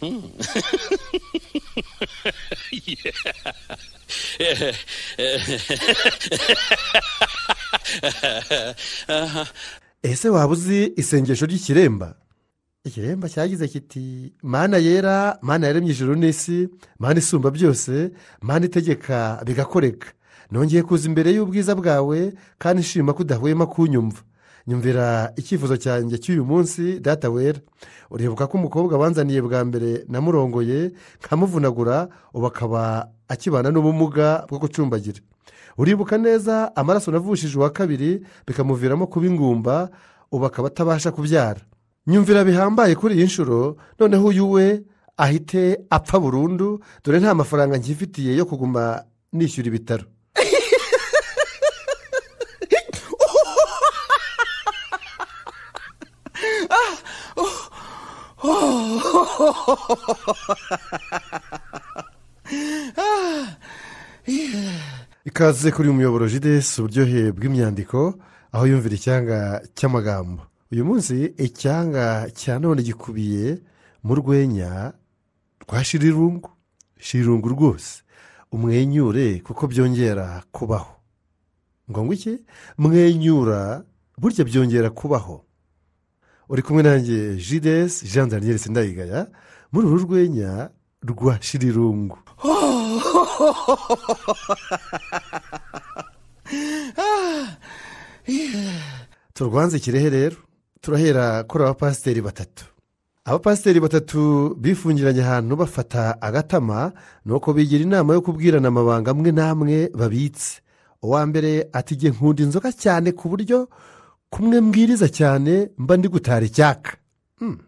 Hmm. ese waba uzi isengesho ry'ikiremba ikiremba cyagize kiti mana yera mana yaremye ijuru n'isi mana isumba byose mana itegeka bigakoreka nongeye kuza imbere y'ubwiza bwawe kandi nshima ko udahwema kunyumva nyumvira icyifuzo cyanjye cy'uyu munsi data wera uribuka ko umukobwa wanzaniye bwa mbere namurongoye nkamuvunagura ubu akaba akibana n'ubumuga bwo gucumbagira uribuka neza amaraso navushije uwa kabiri bikamuviramo kuba ingumba ubu akaba atabasha kubyara nyumvira bihambaye kuri iyi nshuro noneho uyu we ahite apfa burundu dore nta mafaranga ngifitiye yo kuguma nishyura ibitaro ikaze kuri muyoboro jidesi uburyohe bw'imyandiko aho yumvira icyanga cy'amagambo uyu munsi icyanga cya none gikubiye mu rwenya rwa shirirungu shirirungu rwose umwenyure kuko byongera kubaho ngo iki mwenyura burya byongera kubaho uri kumwe nanjye jidesi jean daniel sindayigaya muri uru rwenya rwa shirirungu turwanzikire rero turahera kuri abapasiteri batatu abapasiteri batatu bifungiranye ahantu bafata agatama ni uko bigira inama yo kubwirana amabanga amwe n'amwe babitse uwa mbere atige nkunda inzoga cyane ku buryo kumwe mbwiriza cyane mba ndi gutara icyaka hmm.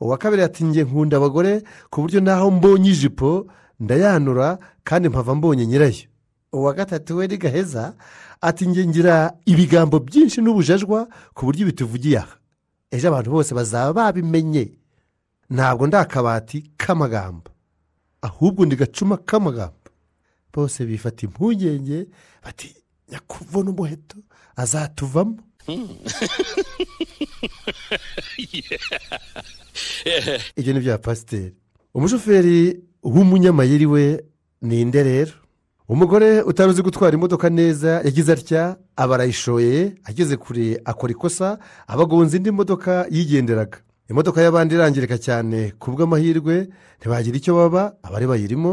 uwa kabiri ati nge nkunda abagore ku buryo naho mbonye ijipo ndayanura kandi mpava mbonye nyirayo uwa gatatu we ni gaheza ati nge ngira ibigambo byinshi n'ubujajwa ku buryo bituvugiye aha ejo abantu bose bazaba babimenye ntabwo ndi k'amagambo ahubwo ndi gacuma k'amagambo bose bifata impungenge bati nyakubona umuheto azatuvamo Hmm. ibyo ni bya pasiteri umushoferi w’umunyamayeri we ni inde rero umugore utari uzi gutwara imodoka neza yagize atya aba arayishoye ageze kure akora ikosa abagonze indi modoka yigenderaga imodoka y'abandi irangirika cyane ku bw'amahirwe ntibagira icyo baba abari bayirimo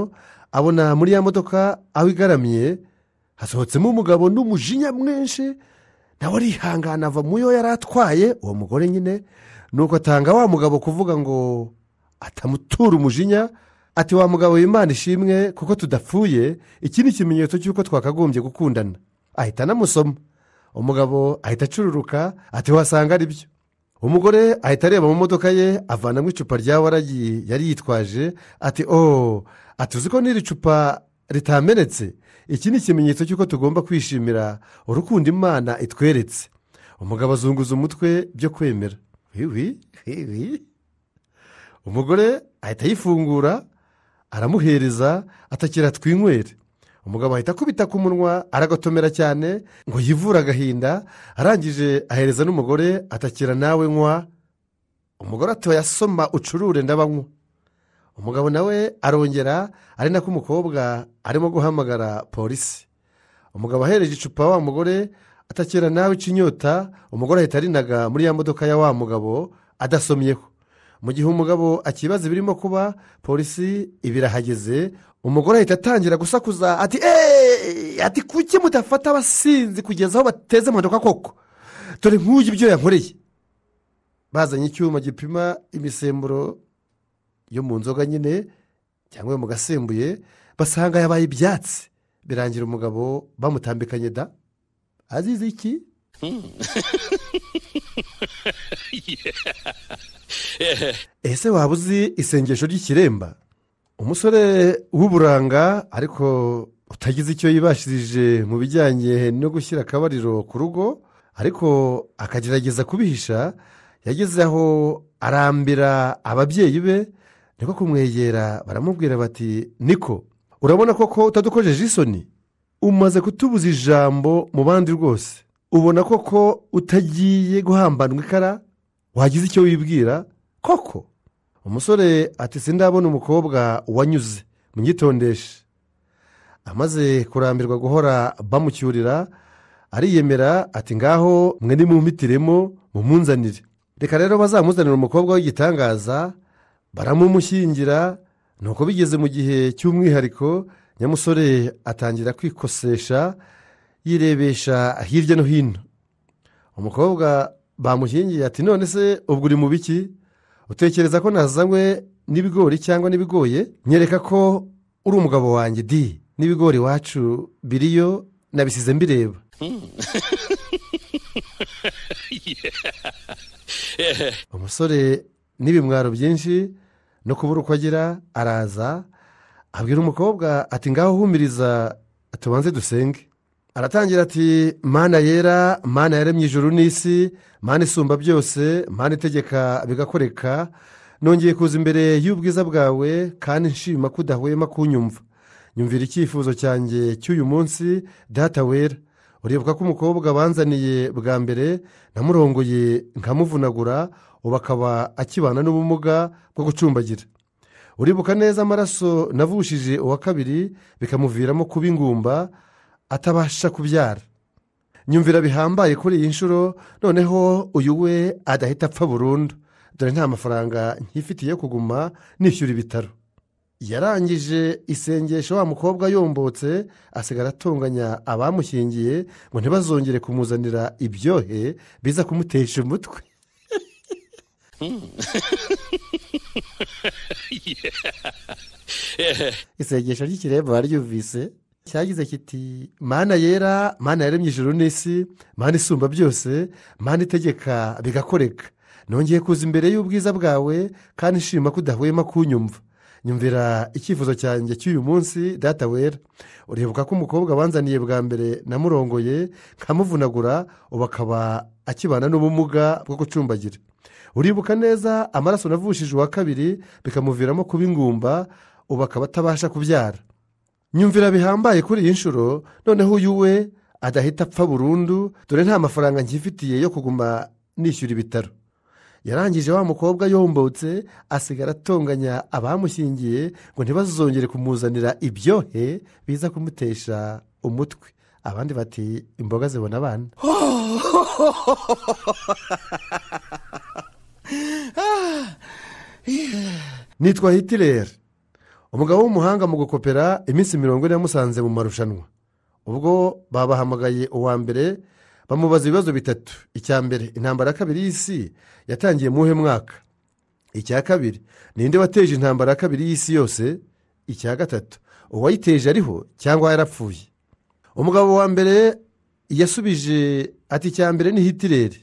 abona muri ya modoka aho igaramye hasohotsemo umugabo n'umujinya mwinshi nawe arihangana ava muyo yari atwaye uwo mugore nyine nuko atanga wa mugabo kuvuga ngo atamutura umujinya ati wa mugabo w'imana ishimwe kuko tudapfuye iki ni ikimenyetso cy'uko twakagombye gukundana ahita anamusoma umugabo ahita acururuka ati wasanga ari byo umugore ahita areba mu modoka ye avanamo icupa rya waragi yari yitwaje ati ooo oh, atuzi ko n'iri cupa ritamenetse iki ni ikimenyetso cy'uko tugomba kwishimira urukundo imana itweretse umugabo azunguza umutwe byo kwemera umugore ahita ayifungura aramuhereza atakira twinywere umugabo ahita akubita ku munwa aragatomera cyane ngo yivure agahinda arangije ahereza n'umugore atakira nawe nywa umugore atoya asoma ucurure ndabanywa umugabo nawe arongera ari nako umukobwa arimo guhamagara polisi umugabo ahereje icupa wa mugore atakira nawe ikinyota umugore ahita arinaga muri ya modoka ya wa mugabo adasomyeho mu gihe umugabo akibaza ibirimo kuba polisi ibirahageze umugore ahita atangira gusakuza ati eee ati kuki mudafata abasinzi kugeza aho bateze imodoka koko dore nk'uyu ibyo yankoreye bazanye icyuma gipima imisemburo yo mu nzoga nyine cyangwa yo mu gasembuye basanga yabaye ibyatsi birangira umugabo bamutambikanye da azize iki hmm. ese waba uzi isengesho ry'ikiremba umusore w'uburanga ariko utagize icyo yibashirije mu bijyanye no gushyira akabariro ku rugo ariko akagerageza kubihisha yageze aho arambira ababyeyi be niko kumwegera baramubwira bati niko urabona koko utadukojeje isoni umaze kutubuza ijambo mu bandi rwose ubona koko utagiye guhambanwa ikara wagize icyo wibwira koko umusore ati sindabona umukobwa wanyuze mu gitondeshe amaze kurambirwa guhora bamucyurira ariyemera ati ngaho mwe nimumitiremo mumunzanire reka rero bazamuzanira umukobwa w'igitangaza baramumushyingira ni uko bigeze mu gihe cy'umwihariko nyamusore atangira kwikosesha yirebesha hirya no hino umukobwa bamushyingiye ati none se ubwo uri mu biki utekereza ko nazanywe n'ibigori cyangwa n'ibigoye nyereka ko uri umugabo wanjye di n'ibigori iwacu biriyo nabisize mbireba hmm. umusore n'ibimwaro byinshi no kubura uko agira araza abwira umukobwa ati ngaho humiriza tubanze dusenge aratangira ati mana yera mana yaremye ijuru n'isi mana isumba byose mana itegeka bigakoreka nongeye kuza imbere y'ubwiza bwawe kandi nshima ko udahwema kunyumva nyumvira icyifuzo cyanjye cy'uyu munsi data wera uribuka ko umukobwa banzaniye bwa mbere namurongoye nkamuvunagura ubu akaba akibana n'ubumuga bwo gucumbagira uribuka neza amaraso navushije uwa kabiri bikamuviramo kuba ingumba atabasha kubyara nyumvira bihambaye kuri iyi nshuro noneho uyu we adahita apfa burundu dore nta mafaranga nkifitiye yo kuguma nishyura ibitaro yarangije isengesho wa mukobwa yombotse asigara atunganya abamushyingiye ngo ntibazongere kumuzanira ibyohe biza kumutesha umutwe Hmm. isengesho ry'ikirembo baryumvise cyagize kiti mana yera mana yaremye ijuru n'isi mana isumba byose mana itegeka bigakoreka nongeye kuza imbere y'ubwiza bwawe kandi nshima ko udahwema kunyumva nyumvira icyifuzo cyanjye cy'uyu munsi data wera uribuka ko umukobwa wanzaniye bwa mbere namurongoye nkamuvunagura ubu akaba akibana n'ubumuga bwo gucumbagira uribuka neza amaraso navushije uwa kabiri bikamuviramo kuba ingumba ubu akaba atabasha kubyara nyumvira bihambaye kuri iyi nshuro noneho uyu we adahita apfa burundu dore nta mafaranga nkifitiye yo kuguma nishyura ibitaro yarangije wa mukobwa yombotse asigara atonganya abamushyingiye ngo ntibazongere kumuzanira ibyohe biza kumutesha umutwe abandi bati imboga zibona abana nitwa hitireri umugabo w'umuhanga mu gukopera iminsi mirongo ine yamusanze mu marushanwa ubwo babahamagaye uwa mbere bamubaza ibibazo bitatu icya mbere intambara ya kabiri y'isi yatangiye muhe mwaka icya kabiri ninde wateje intambara ya kabiri y'isi yose icya gatatu uwayiteje ariho cyangwa yarapfuye umugabo wa mbere yasubije ati icya mbere ni hitireri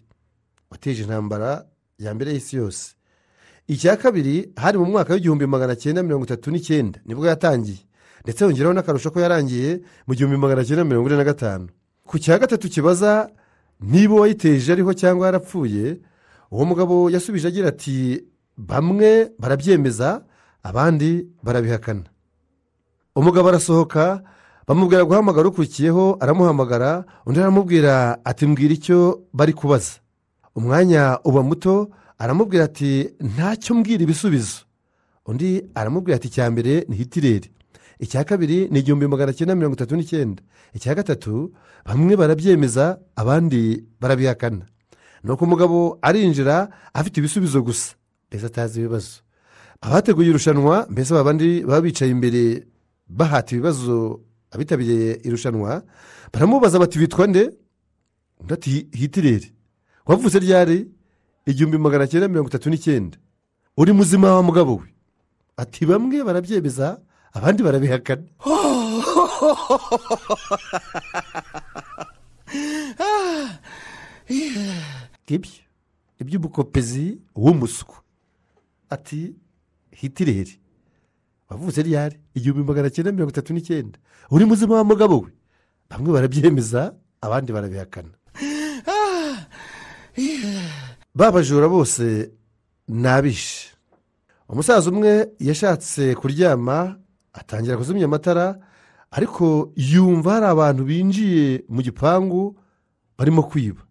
wateje intambara ya mbere y'isi yose icya kabiri hari mu mwaka w'igihumbi magana cyenda mirongo itatu n'icyenda nibwo yatangiye ndetse yongeraho n'akarusho ko yarangiye mu gihumbi magana cyenda mirongo ine na gatanu ku cya gatatu kibaza niba uwayiteje ariho cyangwa yarapfuye uwo mugabo yasubije agira ati bamwe barabyemeza abandi barabihakana umugabo arasohoka bamubwira guhamagara ukurikiyeho aramuhamagara undi aramubwira ati mbwira icyo bari kubaza umwanya uba muto aramubwira ati ntacyo mbwira ibisubizo undi aramubwira ati icya mbere ni hitireri icya kabiri ni igihumbi magana cyenda mirongo itatu n'icyenda icya gatatu bamwe barabyemeza abandi barabihakana nuko umugabo arinjira afite ibisubizo gusa mbese atazi ibibazo abateguye irushanwa mbese abandi baba bicaye imbere bahata ibibazo abitabiriye irushanwa baramubaza bati witwa nde undi ati hitirere wavutse ryari igihumbi magana cyenda mirongo itatu n'icyenda uri muzima wa mugabo we ati bamwe barabyemeza abandi barabihakana ibyo iby'umukopezi w'umuswa ati hitireri wavuze ryari igihumbi magana cyenda mirongo itatu n'icyenda uri muzima wa mugabo we bamwe barabyemeza abandi barabihakana babajura bose ni abishe umusaza umwe yashatse kuryama atangira kuzimya amatara ariko yumva hari abantu binjiye mu gipangu barimo kwiba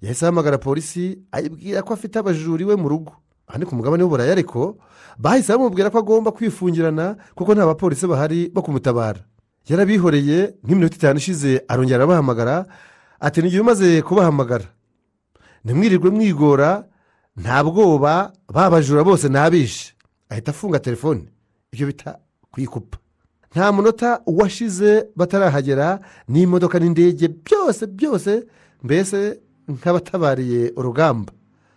yahise ahamagara polisi ayibwira ko afite abajuri we mu rugo aha ni ku mugabane w'uburayi ariko bahise bamubwira ko agomba kwifungirana kuko nta bapolisi bahari bo kumutabara yarabihoreye nk'iminota itanu ishize arongera arabahamagara ati n'igihe umaze kubahamagara ntimwirirwe mwigora nta bwoba babajura bose ntabishe ahita afunga telefone ibyo bita kuyikupa nta munota washize batarahagera n'imodoka n'indege byose byose mbese nk'abatabariye urugamba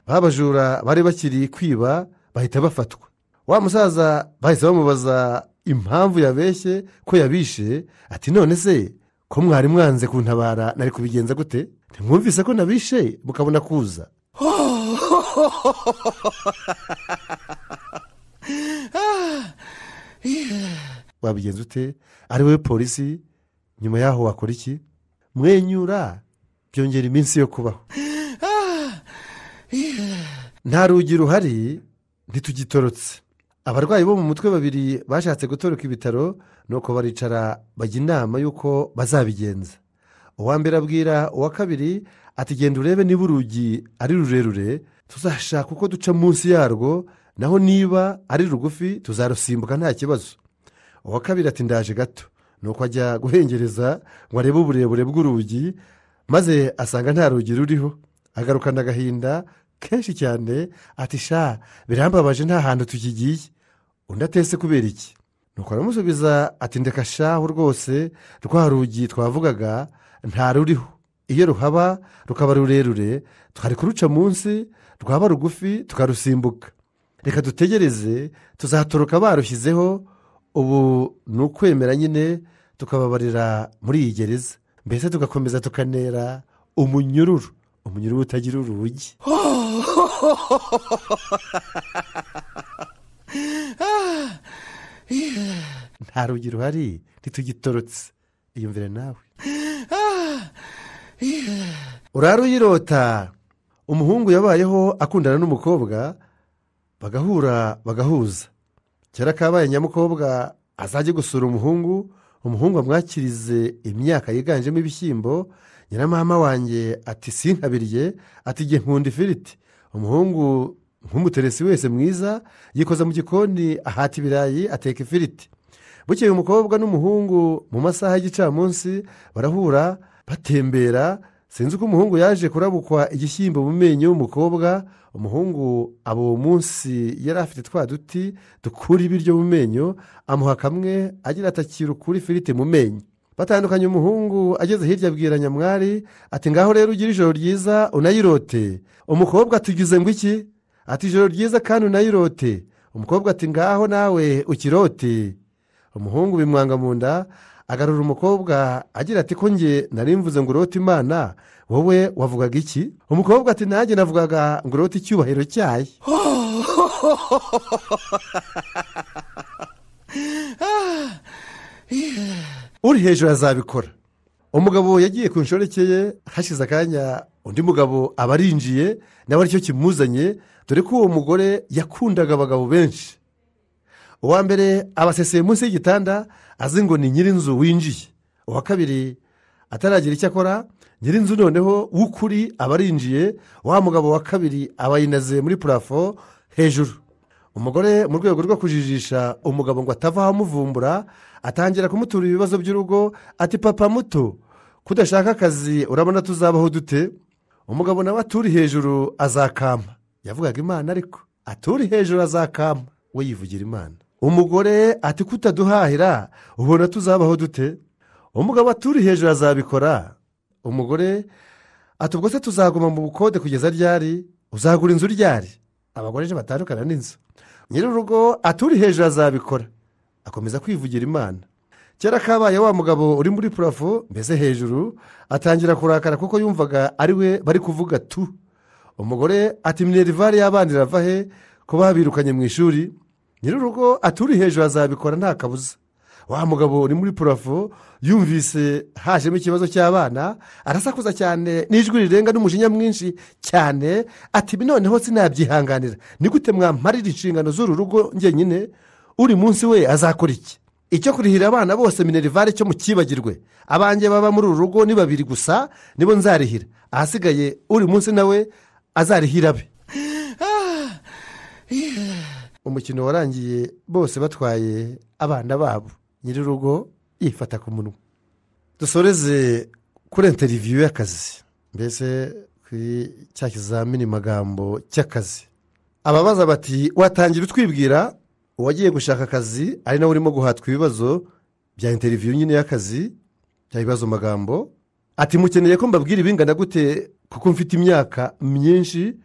babajura bari bakiri kwiba bahita bafatwa wa musaza bahise bamubaza impamvu yabeshye ko yabishe ati none se ko mwari mwanze kuntabara nari kubigenza gute ntimwumvise ko nabishe mukabona kuza wabigenza ute ari wowe polisi nyuma yaho wakora iki mwenyura byongera iminsi yo kubaho nta rugi ruhari ntitugitorotse abarwayi bo mu mutwe babiri bashatse gutoroka ibitaro nuko baricara bajya inama y'uko bazabigenza uwa mbere abwira uwa kabiri ati genda urebe niba urugi ari rurerure tuzashaka uko duca munsi yarwo naho niba ari rugufi tuzarusimbuka nta kibazo uwa kabiri ati ndaje gato nuko ajya guhengereza ngo arebe uburebure bw'urugi maze asanga nta rugi ruriho agarukana agahinda kenshi cyane ati sha birambabaje nta hantu tukigiye undi atese kubera iki nuko aramusubiza ati ndeka shaho rwose rwa rugi twavugaga nta ruriho iyo ruhaba rukaba rurerure twari kuruca munsi rwaba rugufi tukarusimbuka reka dutegereze tuzatoroka barushyizeho ubu ni ukwemera nyine tukababarira muri iyi gereza mbese tugakomeza tukanera umunyururu umunyururu utagira urugi nta rugi ruhari ntitugitorotse iyumvire nawe urara uyirota umuhungu yabayeho akundana n'umukobwa bagahura bagahuza kera kabaye nyamukobwa azajya gusura umuhungu umuhungu amwakirize imyaka yiganjemo ibishyimbo nyiramama wanjye ati sinkabirye ati igihe nkunda ifiriti umuhungu nk'umuteresi wese mwiza yikoza mu gikoni ahata ibirayi ateka ifiriti bukeye umukobwa n'umuhungu mu masaha y'igicamunsi barahura batembera sinzi uko umuhungu yaje kurabukwa igishyimbo mu menyo y'umukobwa umuhungu abo munsi yari afite twa duti dukura ibiryo mu menyo amuha kamwe agira atakira ukuri ifiriti mu menyo batandukanye umuhungu ageze hirya abwira nyamwari ati ngaho rero ugire ijoro ryiza unayirote umukobwa tugize ngo iki ati ijoro ryiza kandi unayirote umukobwa ati ngaho nawe ukirote umuhungu bimwanga mu nda agarura umukobwa agira ati ko njye nari mvuze ngo urote imana wowe wavugaga iki umukobwa ati nanjye navugaga ngo urote icyubahiro cyayi uri hejuru azabikora umugabo yagiye ku nshoreke hashize akanya undi mugabo aba arinjiye nawe aricyo kimuzanye dore ko uwo mugore yakundaga abagabo benshi uwa mbere abaseseye munsi y'igitanda azi ngo ni nyir'inzu winjiye uwa kabiri ataragira icyo akora nyir'inzu noneho w'ukuri aba arinjiye wa mugabo wa kabiri aba yinaze muri purafo hejuru umugore mu rwego rwo kujijisha umugabo ngo atava ahamuvumbura atangira kumutura ibibazo by'urugo ati papa muto kudashaka akazi urabona tuzabaho dute umugabo nawe aturi hejuru azakamba yavugaga imana ariko aturi hejuru azakamba we yivugira imana umugore ati kutaduhahira ubona tuzabaho dute umugabo aturi hejuru azabikora umugore ati ubwo se tuzaguma mu bukode kugeza ryari uzagura inzu ryari abagore batandukana n'inzu nyir'urugo aturi hejuru azabikora akomeza kwivugira imana kera kabaye wa mugabo uri muri purafo mbese hejuru atangira kurakara kuko yumvaga ari we bari kuvuga tu umugore ati minerivare y'abana irava he ko babirukanye mu ishuri nyir'urugo aturi hejuru azabikora nta kabuza wa mugabo uri muri purafo yumvise hajemo ikibazo cy'abana arasakuza cyane n'ijwi rirenga n'umujinya mwinshi cyane ati noneho sinabyihanganira ni gute mwamparira inshingano z'uru rugo ngenyine uri munsi we azakora iki icyo kurihira abana bose minerivare cyo mu kibagirwe abanjye baba muri uru rugo ni babiri gusa nibo nzarihira ahasigaye uri munsi nawe azarihira be umukino warangiye bose batwaye abana babo nyir'urugo yifata ku munwa dusoreze kuri interiviyu y'akazi mbese kuri cya kizamini magambo cy'akazi ababaza bati watangira utwibwira uwagiye gushaka akazi ari nawe urimo guhatwa ibibazo bya interiviyu nyine y'akazi bya bibazo magambo ati mukeneye ko mbabwira ibingana gute kuko mfite imyaka myinshi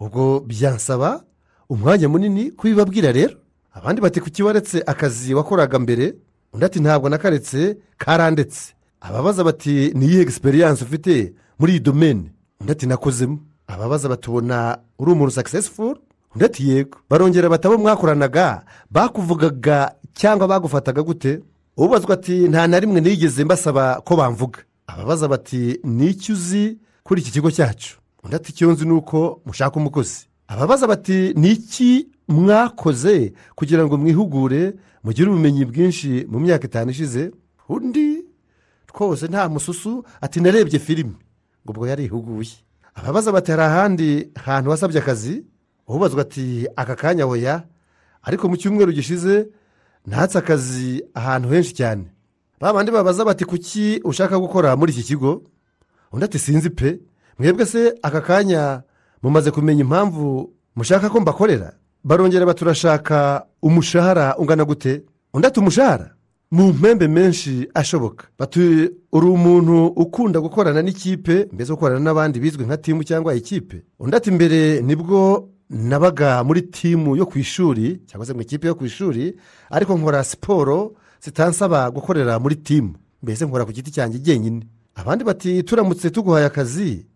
ubwo byansaba umwanya munini kubibabwira rero abandi bati kuki waretse akazi wakoraga mbere undi ati ntabwo nakaretse karandetse ababaza bati niyihe egisperiyanse ufite muri iyi domene undi ati nakozemo ababaza batubona uri umuntu sakisesifuru undi ati yego barongera batabo mwakoranaga bakuvugaga cyangwa bagufataga gute ubazwa ati nta na rimwe nigeze mbasaba ko bamvuga ababaza bati ni iki uzi kuri iki kigo cyacu undi ati icyo nzi ni uko mushaka umukozi ababaza bati ni iki mwakoze kugira ngo mwihugure mugire ubumenyi bwinshi mu myaka itanu ishize undi twose nta mususu ati narebye filime ngo ubwo yarihuguye ababaza bati hari ahandi hantu wasabye akazi ubazwa ati aka kanya woya ariko mu cyumweru gishize ntatse akazi ahantu henshi cyane ba bandi babaza bati kuki ushaka gukora muri iki kigo undi ati sinzi pe mwebwe se aka kanya mumaze kumenya impamvu mushaka ko mbakorera barongera baturashaka umushahara ungana gute undi ati umushahara mu mpembe menshi ashoboka batuye uri umuntu ukunda gukorana n'ikipe mbese gukorana n'abandi bizwi nka timu cyangwa ikipe undi ati mbere nibwo nabaga muri timu yo ku ishuri cyangwa se mu ikipe yo ku ishuri ariko nkora siporo zitansaba gukorera muri timu mbese nkora ku giti cyanjye jyenyine abandi bati turamutse tuguhaye akazi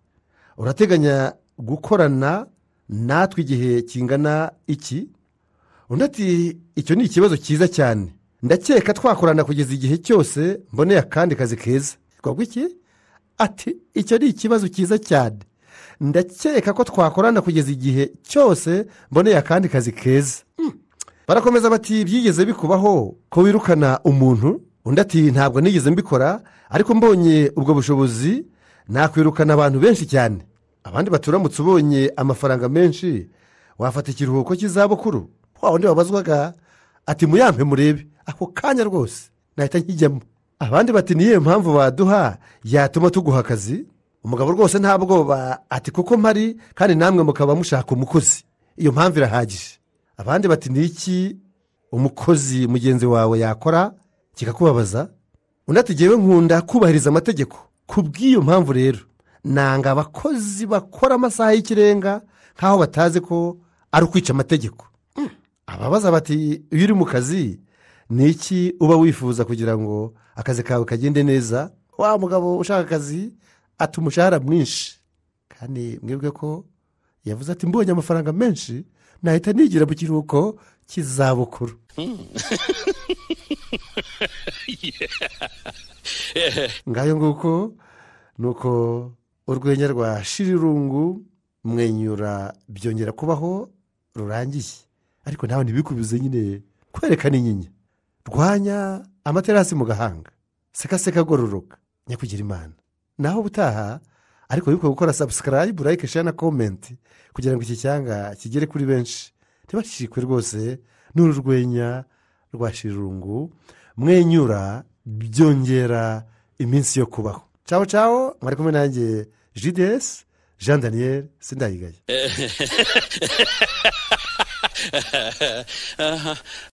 urateganya gukorana natwe igihe kingana iki undi ati icyo ni ikibazo cyiza cyane ndakeka twakorana kugeza igihe cyose mboneye akandi kazi keza twavuga iki ati icyo ni ikibazo cyiza cyane ndakeka ko twakorana kugeza igihe cyose mboneye akandi kazi keza hmm. barakomeza bati byigeze bikubaho ko wirukana umuntu undi ati ntabwo nigeze mbikora ariko mbonye ubwo bushobozi nakwirukana abantu benshi cyane abandi baturamutse ubonye amafaranga menshi wafata ikiruhuko cy'izabukuru wa wundi wabazwaga ati muyampe murebe ako kanya rwose nahita nkijyamo abandi bati niyo mpamvu waduha yatuma tuguha akazi umugabo rwose nta bwoba ati kuko mpari kandi namwe mukaba mushaka umukozi iyo mpamvu irahagije abandi bati ni umukozi mugenzi wawe yakora kikakubabaza undi nkunda kubahiriza amategeko ku bw'iyo mpamvu rero nanga abakozi bakora amasaha y'ikirenga nk'aho batazi ko ari ukwica amategeko mm. ababaza bati iyo uri mu kazi ni iki uba wifuza kugira ngo akazi kawe kagende neza wa mugabo ushaka akazi ata umushahara mwinshi kandi mwebwe ko yavuze ati mbonye amafaranga menshi nahita nigira mu kiruhuko cy'izabukuru mm. ngayo nguko nuko urwenya rwa shirirungu mwenyura byongera kubaho rurangiye ariko nawe ntibikubize nyine kwerekana inyinya rwanya amaterasi mu gahanga seka agororoka nyakugira imana naho ubutaha ariko wibuke gukora sabusikarayibu layike shana komenti kugira ngo iki cyanga kigere kuri benshi ntibacikwe rwose n'uru rwa shirungu mwenyura byongera iminsi yo kubaho Tchau, tchau. Mari kumunanje JDS, Jean Daniel Sindaigai.